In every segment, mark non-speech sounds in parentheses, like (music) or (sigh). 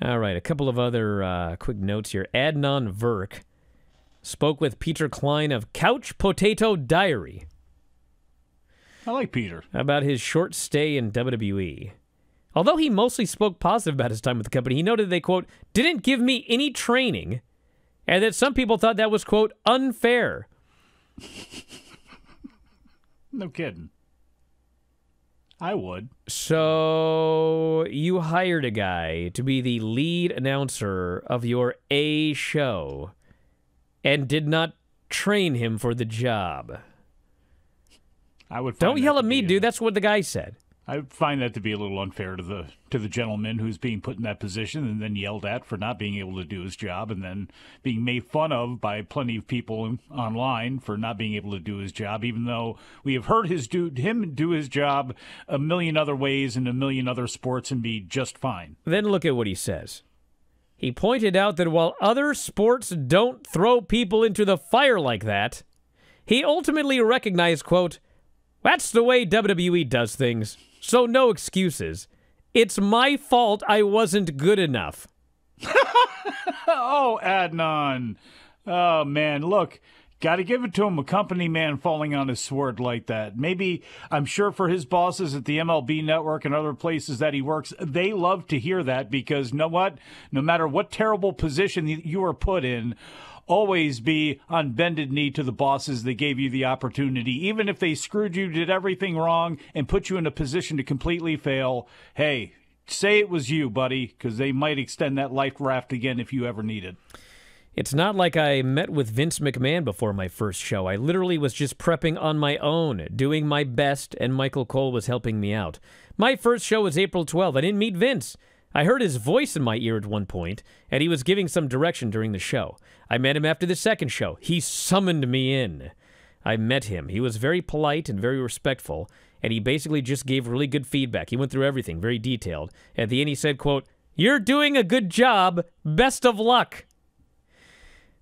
All right, a couple of other uh, quick notes here. Adnan Verk spoke with Peter Klein of Couch Potato Diary. I like Peter. About his short stay in WWE. Although he mostly spoke positive about his time with the company, he noted they, quote, didn't give me any training, and that some people thought that was, quote, unfair. (laughs) no kidding. I would. So you hired a guy to be the lead announcer of your A show and did not train him for the job. I would Don't yell at me, dude. That's what the guy said. I find that to be a little unfair to the to the gentleman who's being put in that position and then yelled at for not being able to do his job and then being made fun of by plenty of people online for not being able to do his job even though we have heard his do him do his job a million other ways in a million other sports and be just fine. Then look at what he says. He pointed out that while other sports don't throw people into the fire like that, he ultimately recognized, quote, that's the way WWE does things, so no excuses. It's my fault I wasn't good enough. (laughs) oh, Adnan. Oh, man. Look, Got to give it to him, a company man falling on his sword like that. Maybe, I'm sure for his bosses at the MLB network and other places that he works, they love to hear that because, know what? No matter what terrible position you are put in, always be on bended knee to the bosses that gave you the opportunity. Even if they screwed you, did everything wrong, and put you in a position to completely fail, hey, say it was you, buddy, because they might extend that life raft again if you ever need it. It's not like I met with Vince McMahon before my first show. I literally was just prepping on my own, doing my best, and Michael Cole was helping me out. My first show was April 12th. I didn't meet Vince. I heard his voice in my ear at one point, and he was giving some direction during the show. I met him after the second show. He summoned me in. I met him. He was very polite and very respectful, and he basically just gave really good feedback. He went through everything, very detailed. At the end, he said, quote, You're doing a good job. Best of luck.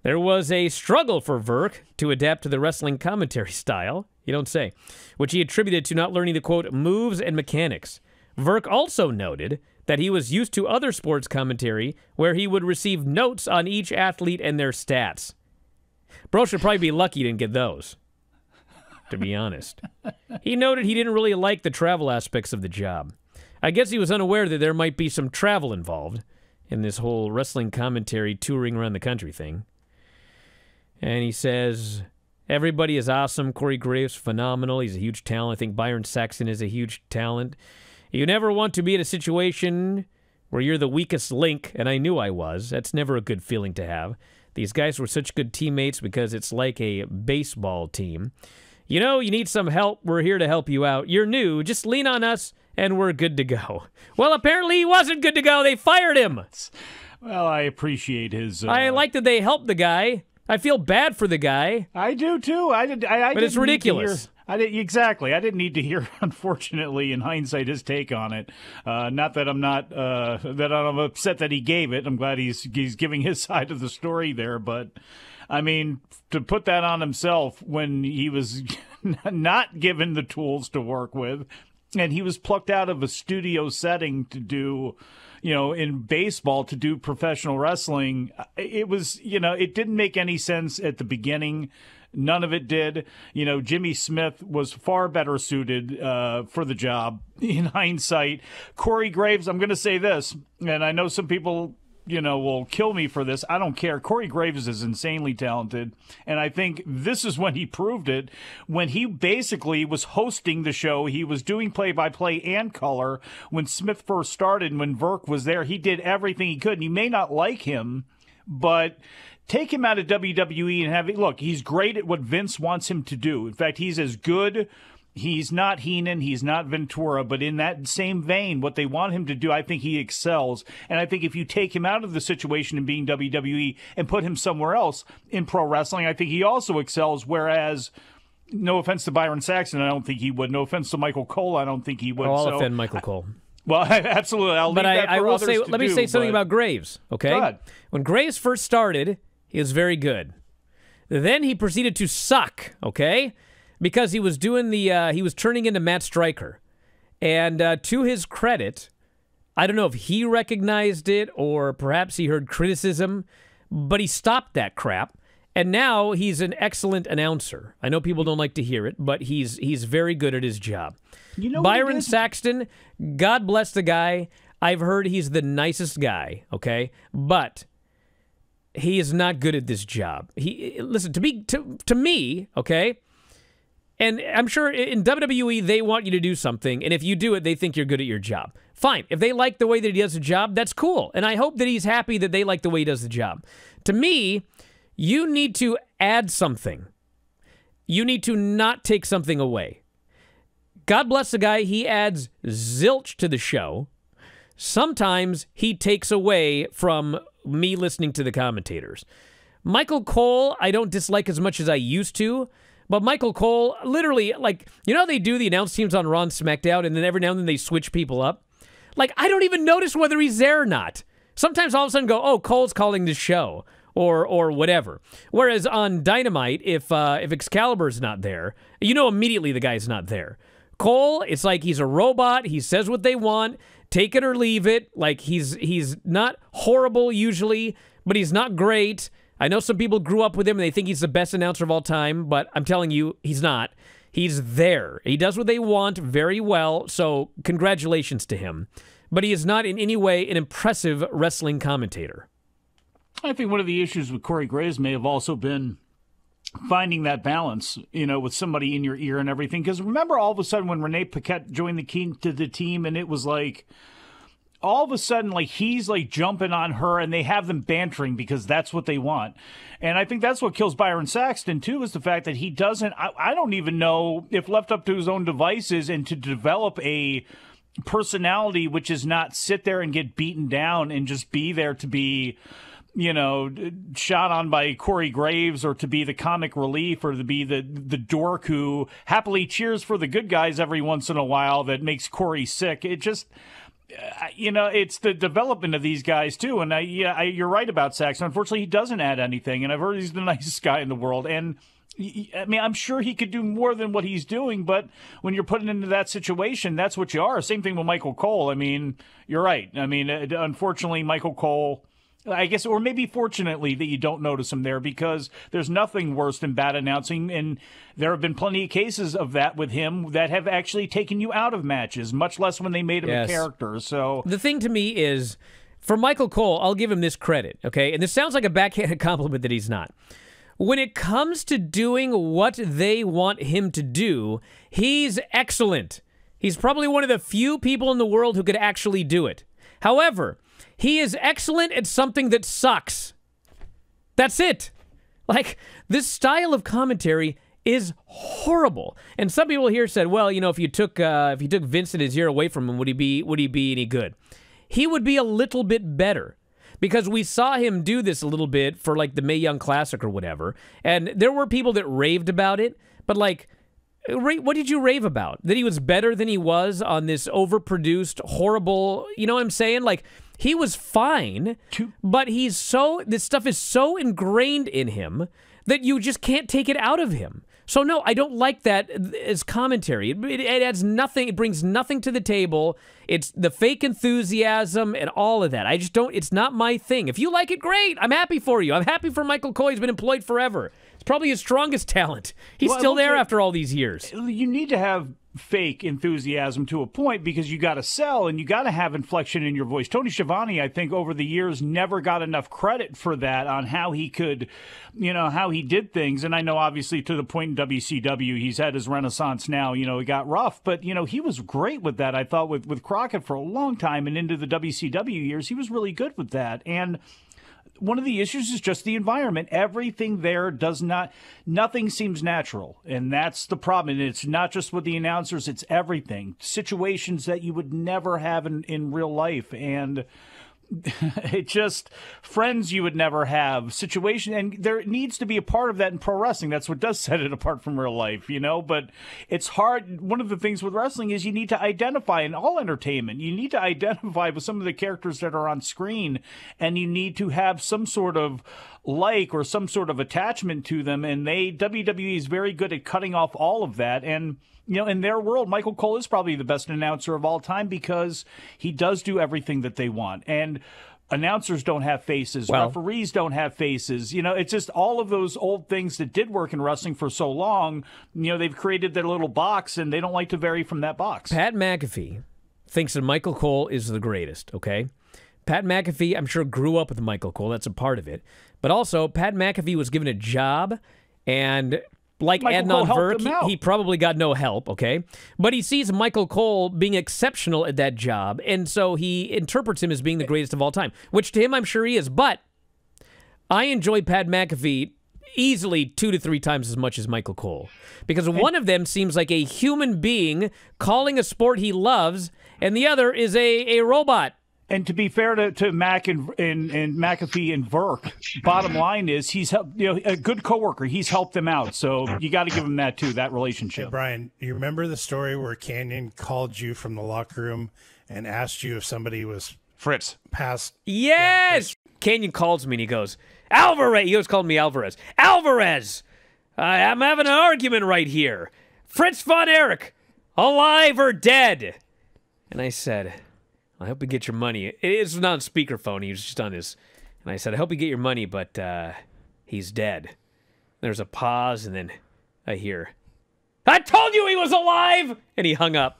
There was a struggle for Verk to adapt to the wrestling commentary (laughs) style, you don't say, which he attributed to not learning the quote moves and mechanics. Verk also noted that he was used to other sports commentary where he would receive notes on each athlete and their stats. Bro should probably be lucky he didn't get those, to be honest. He noted he didn't really like the travel aspects of the job. I guess he was unaware that there might be some travel involved in this whole wrestling commentary touring around the country thing. And he says, Everybody is awesome. Corey Graves, phenomenal. He's a huge talent. I think Byron Saxon is a huge talent. You never want to be in a situation where you're the weakest link, and I knew I was. That's never a good feeling to have. These guys were such good teammates because it's like a baseball team. You know, you need some help. We're here to help you out. You're new. Just lean on us, and we're good to go. (laughs) Well, apparently he wasn't good to go. They fired him. Well, I appreciate his. Uh... I like that they helped the guy. I feel bad for the guy. I do too. I did. I, I but it's ridiculous. I did, exactly. I didn't need to hear, (laughs) unfortunately, in hindsight, his take on it. Uh, not that I'm not uh, that I'm upset that he gave it. I'm glad he's he's giving his (laughs) side of the story there. But I mean, to put that on himself when he was (laughs) not given the tools to work with, and he was plucked out of a studio setting to do you know in baseball to do professional wrestling it was you know it didn't make any sense at the beginning none of it did you know jimmy smith was far better suited uh, for the job (laughs) in hindsight corey graves i'm going to say this and i know some people you know, will kill me for this. I don't care. Corey Graves is insanely talented. And I think this is when he proved it when he basically was hosting the show. He was doing play by play and color when Smith first started and when Verk was there. He did everything he could. And you may not like him, but take him out of WWE and have it look, he's great at what Vince wants him to do. In fact, he's as good He's not Heenan, he's not Ventura, but in that same vein, what they want him to do, I think he excels. And I think if you take him out of the situation and being WWE and put him somewhere else in pro wrestling, I think he also excels. Whereas, no offense to Byron Saxon, I don't think he would. No offense to Michael Cole, I don't think he would. I'll so, offend Michael I, Cole. Well, (laughs) absolutely. I'll but I, I, will say, let me do, say something about Graves. Okay, when Graves first started, he was very good. Then he proceeded to suck. Okay because he was doing the uh, he was turning into Matt Striker, and uh, to his credit, I don't know if he recognized it or perhaps he heard criticism, but he stopped that crap. And now he's an excellent announcer. I know people don't like to hear it, but he's he's very good at his job. You know Byron Saxton, God bless the guy. I've heard he's the nicest guy, okay? But he is not good at this job. He listen, to be to, to me, okay? And I'm sure in WWE, they want you to do something. And if you do it, they think you're good at your job. Fine. If they like the way that he does the job, that's cool. And I hope that he's happy that they like the way he does the job. To me, you need to add something. You need to not take something away. God bless the guy. He adds zilch to the show. Sometimes he takes away from me listening to the commentators. Michael Cole, I don't dislike as much as I used to. But Michael Cole, literally, like, you know they do the announce teams on Raw and SmackDown, and then every now and then they switch people up? Like, I don't even notice whether he's there or not. Sometimes all of a sudden go, oh, Cole's calling the show or or whatever. Whereas on Dynamite, if uh, if Excalibur's not there, you know immediately the guy's not there. Cole, it's like he's a robot. He says what they want, take it or leave it. Like he's he's not horrible usually, but he's not great. I know some people grew up with him and they think he's the best announcer of all time, but I'm telling you, he's not. He's there. He does what they want very well, so congratulations to him. But he is not in any way an impressive wrestling commentator. I think one of the issues with Corey Graves may have also been finding that balance, you know, with somebody in your ear and everything. Because remember, all of a sudden, when Renee Paquette joined the team to the team, and it was like, all of a sudden like he's like jumping on her and they have them bantering because that's what they want and i think that's what kills byron saxton too is the fact that he doesn't i, I don't even know if left up to his own devices and to develop a personality which is not sit there and get beaten down and just be there to be you know, shot on by Corey Graves or to be the comic relief or to be the, the dork who happily cheers for the good guys every once in a while that makes Corey sick. It just, uh, you know, it's the development of these guys too. And I, yeah, I, you're right about Saxon. Unfortunately, he doesn't add anything. And I've heard he's the (laughs) nicest guy in the world. And he, I mean, I'm sure he could do more than what he's doing, but when you're put into that situation, that's what you are. Same thing with Michael Cole. I mean, you're right. I mean, unfortunately, Michael Cole I guess, or maybe fortunately that you don't notice him there because there's nothing worse than bad announcing. And there have been plenty of cases of that with him that have actually taken you out of matches, much less when they made him yes. a character. So the thing to me is for Michael Cole, I'll give him this credit, okay? And this sounds like a backhanded (laughs) compliment that he's not. When it comes to doing what they want him to do, he's excellent. He's probably one of the few people in the world who could actually do it. However, he is excellent at something that sucks. That's it. Like, this style of commentary is horrible. And some people here said, well, you know, if you took uh, if you took Vincent his year away from him, would he be would he be any good? He would be a little bit better because we saw him do this a little bit for like the May Young Classic or whatever. And there were people that raved about it, but like what did you rave about? That he was better than he was on this overproduced, horrible. You know what I'm saying? Like he was fine, but he's so this stuff is so ingrained in him that you just can't take it out of him. So no, I don't like that as commentary. It, it, it, adds nothing. It brings nothing to the table. It's the fake enthusiasm and all of that. I just don't. It's not my thing. If you like it, great. I'm happy for you. I'm happy for Michael Coy. He's been employed forever. It's probably his strongest talent. He's well, still there like, after all these years. You need to have fake enthusiasm to a point because you got to sell and you got to have inflection in your voice. Tony Schiavone, I think, over the years never got enough credit for that on how he could, you know, how he did things. And I know, obviously, to the point in WCW, he's had his renaissance now. You know, it got rough, but, you know, he was great with that, I thought, with, with Crockett for a long time and into the WCW years. He was really good with that. And, one of the issues is just the environment. Everything there does not, nothing seems natural. And that's the problem. And it's not just with the announcers, it's everything. Situations that you would never have in, in real life. And, (laughs) it just friends you would never have situation and there needs to be a part of that in pro wrestling that's what does (laughs) set it apart from real life you know but it's hard one of the things with wrestling is you need to identify in all entertainment you need to identify with some of the characters that are on screen and you need to have some sort of like or some sort of attachment to them and they WWE is very good at cutting off all of that and you know, in their world, Michael Cole is probably the best announcer of all time because he does do everything that they want. And announcers don't have faces, well, referees don't have faces. You know, it's just all of those old things that did work in wrestling for so long. You know, they've created their little box and they don't like to vary from that box. Pat McAfee thinks that Michael Cole is the greatest, okay? Pat McAfee, I'm sure, grew up with Michael Cole. That's a part of it. But also, Pat McAfee was given a job and like Michael Adnan Cole Virk, he, he, probably got no help, okay? But he sees Michael Cole being exceptional at that job, and so he interprets him as being the eh. greatest of all time, which to him I'm sure he is. But I enjoy Pat McAfee easily two to three times as much as Michael Cole because one of them seems like a human being calling a sport he loves, and the other is a, a robot and to be fair to, to Mac and, and, and McAfee and Verk, bottom mm-hmm. line is he's helped, you know, a good coworker. He's helped them out. So you got to give him that too, that relationship. Hey, Brian, you remember the story where Canyon called you from the locker room and asked you if somebody was Fritz passed? Yes. Yeah, Fritz. Canyon calls me and he goes, Alvarez. He always called me Alvarez. Alvarez. Uh, I'm having an argument right here. Fritz von Erich, alive or dead? And I said, I hope you get your money. It is not on speakerphone. He was just on his. And I said, I hope you get your money, but uh, he's dead. There's a pause, and then I hear, I told you he was alive! And he hung up.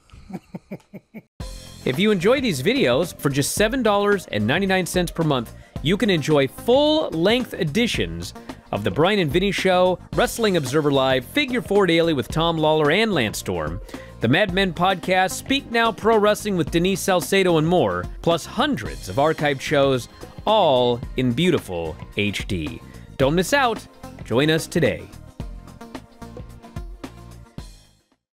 (laughs) if you enjoy these videos, for just $7.99 per month, you can enjoy full-length editions of The Brian and Vinny Show, Wrestling Observer Live, Figure 4 Daily with Tom Lawler and Lance Storm, the Mad Men podcast, Speak Now Pro Wrestling with Denise Salcedo, and more, plus hundreds of archived shows, all in beautiful HD. Don't miss out. Join us today.